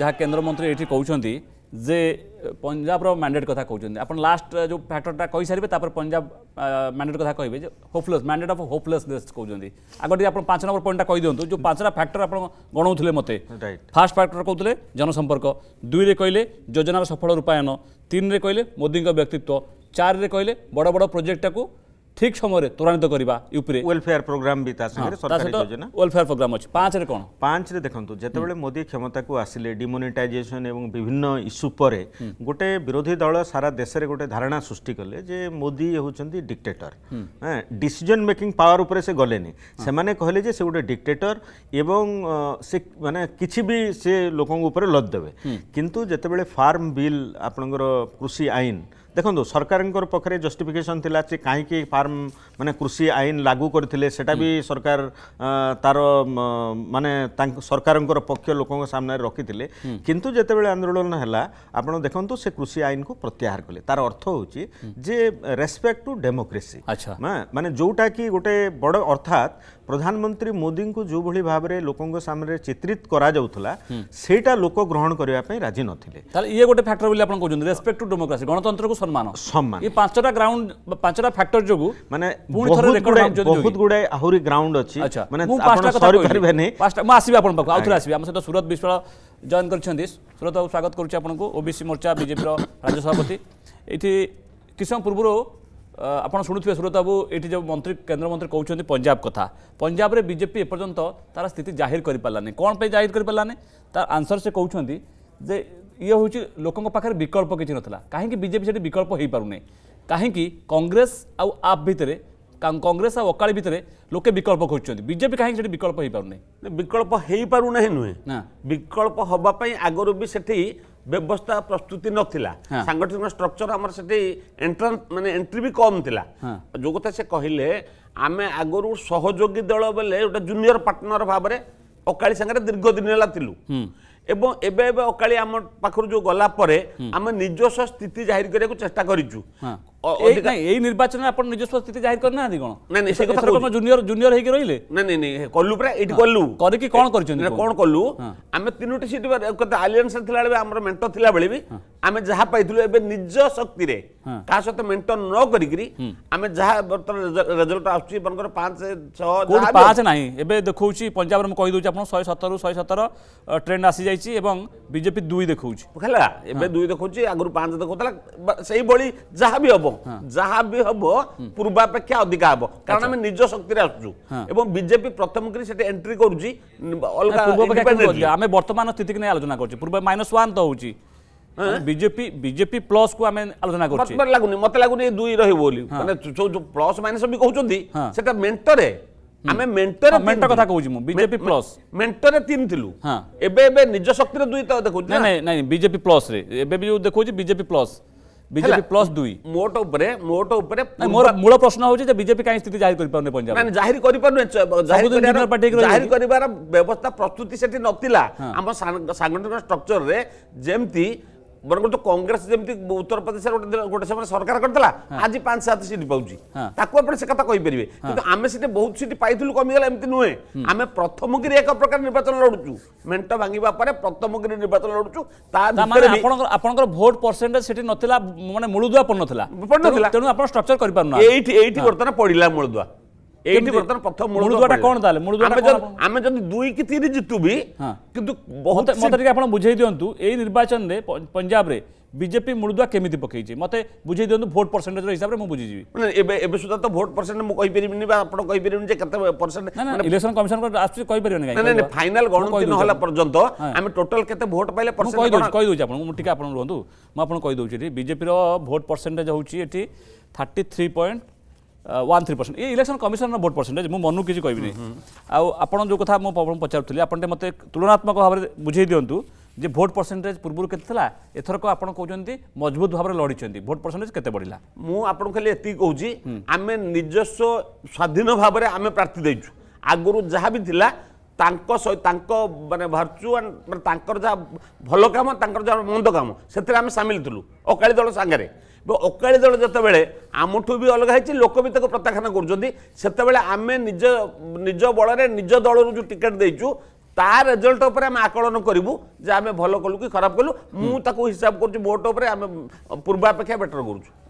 ଯାହା କେନ୍ଦ୍ରମନ୍ତ୍ରୀ ଏଠି କହୁଛନ୍ତି ଯେ ପଞ୍ଜାବର ମ୍ୟାଣ୍ଡେଟ୍ କଥା କହୁଛନ୍ତି ଆପଣ ଲାଷ୍ଟ ଯେଉଁ ଫ୍ୟାକ୍ଟରଟା କହିସାରିବେ ତାପରେ ପଞ୍ଜାବ ମ୍ୟାଣ୍ଡେଟ୍ କଥା କହିବେ ଯେ ହୋପଲେସ୍ ମ୍ୟାଣ୍ଡେଟ୍ ଅଫ୍ ହୋପଲେସନେସ୍ କହୁଛନ୍ତି ଆଗ ଟିକେ ଆପଣ ପାଞ୍ଚ ନମ୍ବର ପଏଣ୍ଟଟା କହିଦିଅନ୍ତୁ ଯେଉଁ ପାଞ୍ଚଟା ଫ୍ୟାକ୍ଟର ଆପଣ ଗଣଉଥିଲେ ମୋତେ ଫାର୍ଷ୍ଟ ଫ୍ୟାକ୍ଟର କହୁଥିଲେ ଜନସମ୍ପର୍କ ଦୁଇରେ କହିଲେ ଯୋଜନାର ସଫଳ ରୂପାୟନ ତିନିରେ କହିଲେ ମୋଦିଙ୍କ ବ୍ୟକ୍ତିତ୍ୱ ଚାରିରେ କହିଲେ ବଡ଼ ବଡ଼ ପ୍ରୋଜେକ୍ଟଟାକୁ ঠিক সময় ত্বরান্বিত করা ইউপি ওয়েলফেয়ার প্রোগ্রাম বি তা সরকারি যোজনা ওয়েলফেয়ার প্রোগ্রাম আছে পাঁচরে কোণ পাঁচরে দেখুন যেতবে মোদি ক্ষমতাকু আসলে ডিমোনিটাইজেসন এবং বিভিন্ন ইস্যু পরে গোটে বিরোধী দল সারা দেশের গোটে ধারণা সৃষ্টি কলে যে মোদি হচ্ছেন ডিকটেটর হ্যাঁ ডিসিজন মেকিং পাওয়ার উপরে সে গলেনি সেমানে কহলে যে সে গোটে ডিকটেটর এবং সে মানে কিছু বি সে লোক উপরে লদ দেবে কিন্তু যেতবে ফার্ম বিল আপনার কৃষি আইন ଦେଖନ୍ତୁ ସରକାରଙ୍କର ପାଖରେ ଜଷ୍ଟିଫିକେସନ୍ ଥିଲା ଯେ କାହିଁକି ଫାର୍ମ ମାନେ କୃଷି ଆଇନ ଲାଗୁ କରିଥିଲେ ସେଟା ବି ସରକାର ତାର ମାନେ ତାଙ୍କ ସରକାରଙ୍କର ପକ୍ଷ ଲୋକଙ୍କ ସାମ୍ନାରେ ରଖିଥିଲେ କିନ୍ତୁ ଯେତେବେଳେ ଆନ୍ଦୋଳନ ହେଲା ଆପଣ ଦେଖନ୍ତୁ ସେ କୃଷି ଆଇନକୁ ପ୍ରତ୍ୟାହାର କଲେ ତାର ଅର୍ଥ ହେଉଛି ଯେ ରେସ୍ପେକ୍ଟ ଟୁ ଡେମୋକ୍ରେସି ମାନେ ଯେଉଁଟାକି ଗୋଟେ ବଡ଼ ଅର୍ଥାତ୍ ପ୍ରଧାନମନ୍ତ୍ରୀ ମୋଦିଙ୍କୁ ଯେଉଁଭଳି ଭାବରେ ଲୋକଙ୍କ ସାମ୍ନାରେ ଚିତ୍ରିତ କରାଯାଉଥିଲା ସେଇଟା ଲୋକ ଗ୍ରହଣ କରିବା ପାଇଁ ରାଜି ନଥିଲେ ତାହେଲେ ଇଏ ଗୋଟେ ଫ୍ୟାକ୍ଟର ବୋଲି ଆପଣ କହୁଛନ୍ତି ରେସ୍ପେକ୍ଟ ଟୁ ଡେମୋକ୍ରାସି ଗଣତନ୍ତ୍ରକୁ ସମ୍ମାନ ସମ୍ମାନ ଏ ପାଞ୍ଚଟା ଗ୍ରାଉଣ୍ଡ ପାଞ୍ଚଟା ଫ୍ୟାକ୍ଟର ଯୋଗୁଁ ମାନେ ବହୁତ ଗୁଡ଼ାଏ ଆହୁରି ଗ୍ରାଉଣ୍ଡ ଅଛି ମାନେ ସରିପାରିବେନି ମୁଁ ଆସିବି ଆପଣଙ୍କ ପାଖକୁ ଆଉଥରେ ଆସିବି ଆମ ସହିତ ସୁରତ ବିଶ୍ୱାଳ ଜଏନ୍ କରିଛନ୍ତି ସୁରତ ବାବୁ ସ୍ୱାଗତ କରୁଛି ଆପଣଙ୍କୁ ଓବିସି ମୋର୍ଚ୍ଚା ବିଜେପିର ରାଜ୍ୟ ସଭାପତି ଏଠି କିଛି ସମୟ ପୂର୍ବରୁ ଆପଣ ଶୁଣୁଥିବେ ସୁରତବାବୁ ଏଠି ଯେଉଁ ମନ୍ତ୍ରୀ କେନ୍ଦ୍ରମନ୍ତ୍ରୀ କହୁଛନ୍ତି ପଞ୍ଜାବ କଥା ପଞ୍ଜାବରେ ବିଜେପି ଏପର୍ଯ୍ୟନ୍ତ ତା'ର ସ୍ଥିତି ଜାହିର କରିପାରିଲାନି କ'ଣ ପାଇଁ ଜାହିର କରିପାରିଲାନି ତା'ର ଆନ୍ସର ସେ କହୁଛନ୍ତି ଯେ ଇଏ ହେଉଛି ଲୋକଙ୍କ ପାଖରେ ବିକଳ୍ପ କିଛି ନଥିଲା କାହିଁକି ବିଜେପି ସେଠି ବିକଳ୍ପ ହୋଇପାରୁନି କାହିଁକି କଂଗ୍ରେସ ଆଉ ଆପ୍ ଭିତରେ কংগ্রেস আর অকালি ভিতরে লোকে বিকল্প খুঁজছেন বিজেপি কাহিঁকি সেটি বিকল্প হয়ে বিকল্প হয়ে পু না নুহে বিকল্প হওয়া আগর বি সেটি ব্যবস্থা প্রস্তুতি নথিলা সাংগঠনিক স্ট্রকচর আমার সেটি এন্ট্রান্স মানে এন্ট্রি বি কম লা যে কথা সে কহিলে আমি আগর সহযোগী দল বেলে গোটা জুনিয়র পার্টনর ভাবে অকালি সাংরে দীর্ঘ দিন হেলা ଏବଂ ଏବେ ଏବେ ଅକାଳୀ ଆମ ପାଖରୁ ଯୋଉ ଗଲା ପରେ ଆମେ ନିଜସ୍ୱ ସ୍ଥିତି ଜାହିର କରିବାକୁ ଚେଷ୍ଟା କରିଛୁ ଏଇ ନିର୍ବାଚନ ଆପଣ ନିଜସ୍ୱ ସ୍ଥିତି ଜାହିର କରିନାହାନ୍ତି କଣ ନାଇଁ ନାଇଁ ଜୁନିୟର ଜୁନିୟର ହେଇକି ରହିଲେ ନାଇଁ ନାଇଁ ନାଇଁ କଲୁ ପୁରା ଏଇଠି କଲୁ କରିକି କଣ କରିଛନ୍ତି କଣ କଲୁ ଆମେ ତିନୋଟି ସିଟ୍ ଆଲିଏନ୍ସ ଥିଲା ବେଳେ ଆମର ମେଣ୍ଟ ଥିଲା ବେଳେ ବି ଆମେ ଯାହା ପାଇଥିଲୁ ଏବେ ନିଜ ଶକ୍ତିରେ ତା ସହିତ ମେଣ୍ଟେନ ନ କରିକିରି ଆମେ ଯାହା ବର୍ତ୍ତମାନ ରେଜଲ୍ଟ ଆସୁଛି ଆପଣଙ୍କର ପାଞ୍ଚ ଛଅ ପାଞ୍ଚ ନାହିଁ ଏବେ ଦେଖାଉଛି ପଞ୍ଜାବରେ ମୁଁ କହିଦେଉଛି ଆପଣ ଶହେ ସତରରୁ ଶହେ ସତର ଟ୍ରେଣ୍ଡ ଆସିଯାଇଛି ଏବଂ ବିଜେପି ଦୁଇ ଦେଖାଉଛି ହେଲା ଏବେ ଦୁଇ ଦେଖାଉଛି ଆଗରୁ ପାଞ୍ଚ ଦେଖାଉଥିଲା ସେଇଭଳି ଯାହା ବି ହବ ଯାହା ବି ହବ ପୂର୍ବାପେକ୍ଷା ଅଧିକା ହବ କାରଣ ଆମେ ନିଜ ଶକ୍ତିରେ ଆସୁଛୁ ଏବଂ ବିଜେପି ପ୍ରଥମ କରି ସେଠି ଏଣ୍ଟ୍ରି କରୁଛି ଅଲଗା ଆମେ ବର୍ତ୍ତମାନ ସ୍ଥିତିକି ନେଇ ଆଲୋଚନା କରୁଛୁ ପୂର୍ବ ମାଇନସ୍ ୱାନ୍ ତ ହେଉଛି বিজেপি বিজেপি প্লস কু আমি আলোচনা করছি মতে লাগুনি মতে লাগুনি দুই রহিব বলি মানে যে প্লস মাইনাস বি কহুচন্তি সেটা মেন্টরে ଆମେ ମେଣ୍ଟରେ ମେଣ୍ଟ କଥା କହୁଛି ମୁଁ ବିଜେପି ପ୍ଲସ୍ ମେଣ୍ଟରେ ତିନି ଥିଲୁ ଏବେ ଏବେ ନିଜ ଶକ୍ତିରେ ଦୁଇ ଦେଖୁଛି ନାଇଁ ନାଇଁ ବିଜେପି ପ୍ଲସ୍ରେ ଏବେ ବି ଯୋଉ ଦେଖଉଛି ବିଜେପି ପ୍ଲସ୍ ବିଜେପି ପ୍ଲସ୍ ଦୁଇ ମୋଟ ଉପରେ ମୋଟ ଉପରେ ମୋର ମୂଳ ପ୍ରଶ୍ନ ହଉଛି ଯେ ବିଜେପି କାହିଁ ସ୍ଥିତି ଜାହିର କରିପାରୁନି ପଞ୍ଜାବ ନାଇଁ ଜାହିର କରିପାରୁନି ଜାହିର କରିବାର ବ୍ୟବସ୍ଥା ପ୍ରସ୍ତୁତି ସେଠି ନଥିଲା ଆମ ସାଂଗଠନିକ ଷ୍ଟ୍ରକ୍ଚରରେ ଯେମିତି মনে কংগ্রেস যেমি উত্তরপ্রদেশের গোটে গোটে সময় সরকার করেদেলা আজ পাঁচ সাত সিট পাচ্ছি তাকে আপনার সে কথা কইপারে কিন্তু আমি সেটি বহু সিট পাইলু কমিগাল এমতি নুহে আমি প্রথম গিরি এক প্রকার নির্বাচন লড়ুছু মেন্ট ভাঙ্গা পরে প্রথম গিরি নির্বাচন লড়ুছু আপনার ভোট পরসেন্টেজ সেটি নথিলা মানে মূলদুয়া পড় নথিলা তেমন আপনার স্ট্রকচর করে পারুন এইটি এইটি বর্তমানে পড়িলা মূলদুয়া এইটি বর্তমান প্রথম মূলদুয়াটা কোন তাহলে মূলদুয়াটা আমি যদি 2 কি 3 জিতুবি হ্যাঁ। কিন্তু বহুত মতে টিকে আপন বুঝাই দিয়ন্তু এই নির্বাচন রে পঞ্জাব রে বিজেপি মূলদুয়া কেমিতি পকাইছি মতে বুঝাই দিয়ন্তু ভোট পার্সেন্টেজ হিসাবে মু বুঝি যিবি মানে এবে এবে সুদা তো ভোট পার্সেন্ট মু কই পারিবিনি বা আপন কই পারিবিনি যে কত পার্সেন্ট মানে ইলেকশন কমিশন কো আসছি কই পারিবিনি না না ফাইনাল গণতি ন হলা পর্যন্ত আমি টোটাল কত ভোট পাইলে পার্সেন্ট কই দউছি কই দউছি আপন মু টিকে আপন রহন্তু মু আপন কই দউছি বিজেপি র ভোট পার্সেন্টেজ হউছি এটি 33 পয়েন্ট ওয়ান থ্রি পরসেন্ট এই ইলেকশন কমিশনর ভোট পরসেন্টেজ মু মনু কিছু কবি আউ আপনার যে কথা মু পচারুলি আপনার মতো তুলনাত্মক ভাবে বুঝাই দিও যে ভোট পরসেন্টেজ পূর্বর কেতে লা এথরক আপনার কৌন মজবুত ভাবে লড়িছেন ভোট পরসেন্টেজ কেতে বড়া মু আপনার খালি এত কৌছি আমি নিজস্ব স্বাধীন ভাবে আমি প্রার্থী দেইছু আগর যা বি ତାଙ୍କ ସହିତ ତାଙ୍କ ମାନେ ଭର୍ଚୁଆଲ ମାନେ ତାଙ୍କର ଯାହା ଭଲ କାମ ତାଙ୍କର ଯାହା ମନ୍ଦ କାମ ସେଥିରେ ଆମେ ସାମିଲ ଥିଲୁ ଅକାଳୀ ଦଳ ସାଙ୍ଗରେ ଅକାଳୀ ଦଳ ଯେତେବେଳେ ଆମଠୁ ବି ଅଲଗା ହେଇଛି ଲୋକ ବି ତାକୁ ପ୍ରତ୍ୟାଖ୍ୟାନ କରୁଛନ୍ତି ସେତେବେଳେ ଆମେ ନିଜ ନିଜ ବଳରେ ନିଜ ଦଳରୁ ଯେଉଁ ଟିକେଟ୍ ଦେଇଛୁ ତା ରେଜଲ୍ଟ ଉପରେ ଆମେ ଆକଳନ କରିବୁ ଯେ ଆମେ ଭଲ କଲୁ କି ଖରାପ କଲୁ ମୁଁ ତାକୁ ହିସାବ କରୁଛି ଭୋଟ ଉପରେ ଆମେ ପୂର୍ବାପେକ୍ଷା ବେଟର କରୁଛୁ